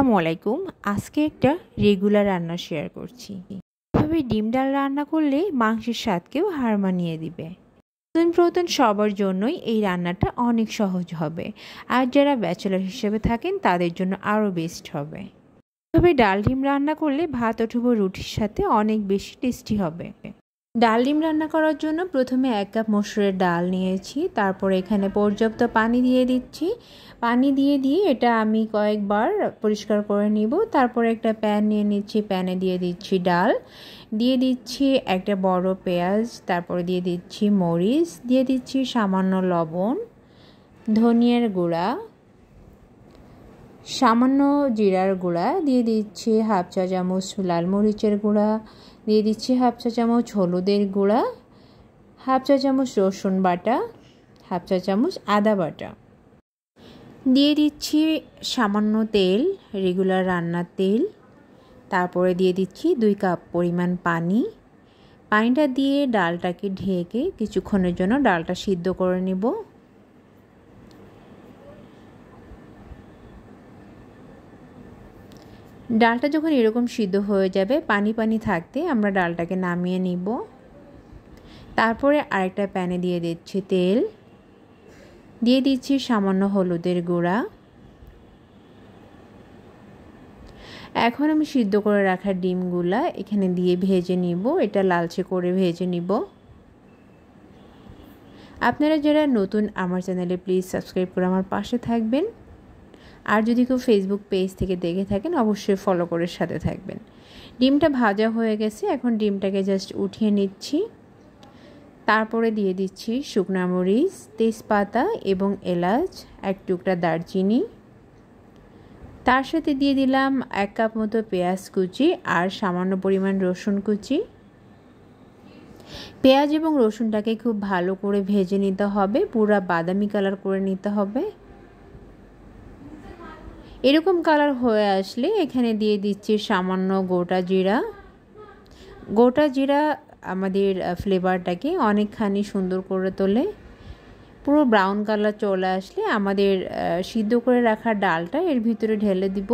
আসসালামু আলাইকুম আজকে একটা রেগুলার রান্না শেয়ার করছি এভাবে ডিম ডাল রান্না করলে মাংসের স্বাদকেও হার মানিয়ে দিবে নতুন প্রতন সবার জন্যই এই রান্নাটা অনেক সহজ হবে আর যারা ব্যাচেলার হিসেবে থাকেন তাদের জন্য আরও বেস্ট হবে এভাবে ডাল ডিম রান্না করলে ভাত অথবা রুটির সাথে অনেক বেশি টেস্টি হবে ডাল ডিম রান্না করার জন্য প্রথমে এক কাপ মসুরের ডাল নিয়েছি তারপর এখানে পর্যাপ্ত পানি দিয়ে দিচ্ছি পানি দিয়ে দিয়ে এটা আমি কয়েকবার পরিষ্কার করে নিব তারপর একটা প্যান নিয়ে নিচ্ছি প্যানে দিয়ে দিচ্ছি ডাল দিয়ে দিচ্ছি একটা বড় পেঁয়াজ তারপরে দিয়ে দিচ্ছি মরিচ দিয়ে দিচ্ছি সামান্য লবণ ধনিয়ার গুঁড়া সামান্য জিরার গুঁড়া দিয়ে দিচ্ছি হাফ চা চামচ লাল মরিচের গুঁড়া দিয়ে দিচ্ছি হাফ চা চামচ হলুদের গুঁড়া হাফ চা চামচ রসুন বাটা হাফ চা চামচ আদা বাটা দিয়ে দিচ্ছি সামান্য তেল রেগুলার রান্নার তেল তারপরে দিয়ে দিচ্ছি দুই কাপ পরিমাণ পানি পানিটা দিয়ে ডালটাকে ঢেকে কিছুক্ষণের জন্য ডালটা সিদ্ধ করে নেবো ডালটা যখন এরকম সিদ্ধ হয়ে যাবে পানি পানি থাকতে আমরা ডালটাকে নামিয়ে নিব তারপরে আরেকটা প্যানে দিয়ে দিচ্ছি তেল দিয়ে দিচ্ছি সামান্য হলুদের গুঁড়া এখন আমি সিদ্ধ করে রাখা ডিমগুলা এখানে দিয়ে ভেজে নিব এটা লালচে করে ভেজে নিব আপনারা যারা নতুন আমার চ্যানেলে প্লিজ সাবস্ক্রাইব করে আমার পাশে থাকবেন আর যদি কেউ ফেসবুক পেজ থেকে দেখে থাকেন অবশ্যই ফলো করে সাথে থাকবেন ডিমটা ভাজা হয়ে গেছে এখন ডিমটাকে জাস্ট উঠিয়ে নিচ্ছি তারপরে দিয়ে দিচ্ছি শুকনা মরিচ তেজপাতা এবং এলাচ এক টুকরা দারচিনি তার সাথে দিয়ে দিলাম এক কাপ মতো পেঁয়াজ কুচি আর সামান্য পরিমাণ রসুন কুচি পেঁয়াজ এবং রসুনটাকে খুব ভালো করে ভেজে নিতে হবে পুরা বাদামি কালার করে নিতে হবে এরকম কালার হয়ে আসলে এখানে দিয়ে দিচ্ছি সামান্য গোটা জিরা গোটা জিরা আমাদের ফ্লেভারটাকে অনেকখানি সুন্দর করে তোলে পুরো ব্রাউন কালার চলে আসলে আমাদের সিদ্ধ করে রাখা ডালটা এর ভিতরে ঢেলে দিব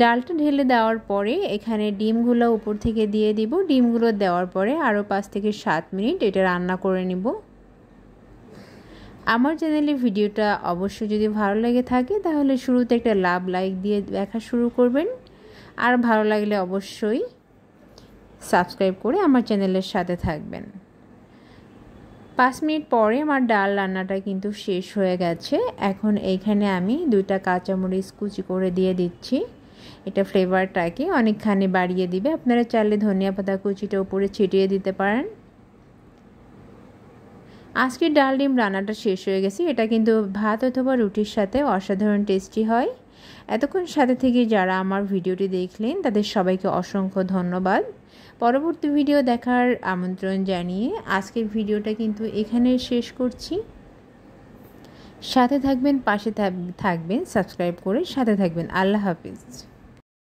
ডালটা ঢেলে দেওয়ার পরে এখানে ডিমগুলো উপর থেকে দিয়ে দিব ডিমগুলো দেওয়ার পরে আরও পাঁচ থেকে সাত মিনিট এটা রান্না করে নিব আমার চ্যানেলের ভিডিওটা অবশ্যই যদি ভালো লেগে থাকে তাহলে শুরুতে একটা লাভ লাইক দিয়ে দেখা শুরু করবেন আর ভালো লাগলে অবশ্যই সাবস্ক্রাইব করে আমার চ্যানেলের সাথে থাকবেন পাঁচ মিনিট পরে আমার ডাল রান্নাটা কিন্তু শেষ হয়ে গেছে এখন এইখানে আমি দুইটা কাঁচামরিচ কুচি করে দিয়ে দিচ্ছি এটা ফ্লেভারটাকে অনেকখানি বাড়িয়ে দিবে আপনারা চাইলে ধনিয়া পাতা কুচিটা উপরে ছিটিয়ে দিতে পারেন আজকের ডাল ডিম রান্নাটা শেষ হয়ে গেছে এটা কিন্তু ভাত অথবা রুটির সাথে অসাধারণ টেস্টি হয় এতক্ষণ সাথে থেকে যারা আমার ভিডিওটি দেখলেন তাদের সবাইকে অসংখ্য ধন্যবাদ পরবর্তী ভিডিও দেখার আমন্ত্রণ জানিয়ে আজকের ভিডিওটা কিন্তু এখানে শেষ করছি সাথে থাকবেন পাশে থাকবেন সাবস্ক্রাইব করে সাথে থাকবেন আল্লাহ হাফিজ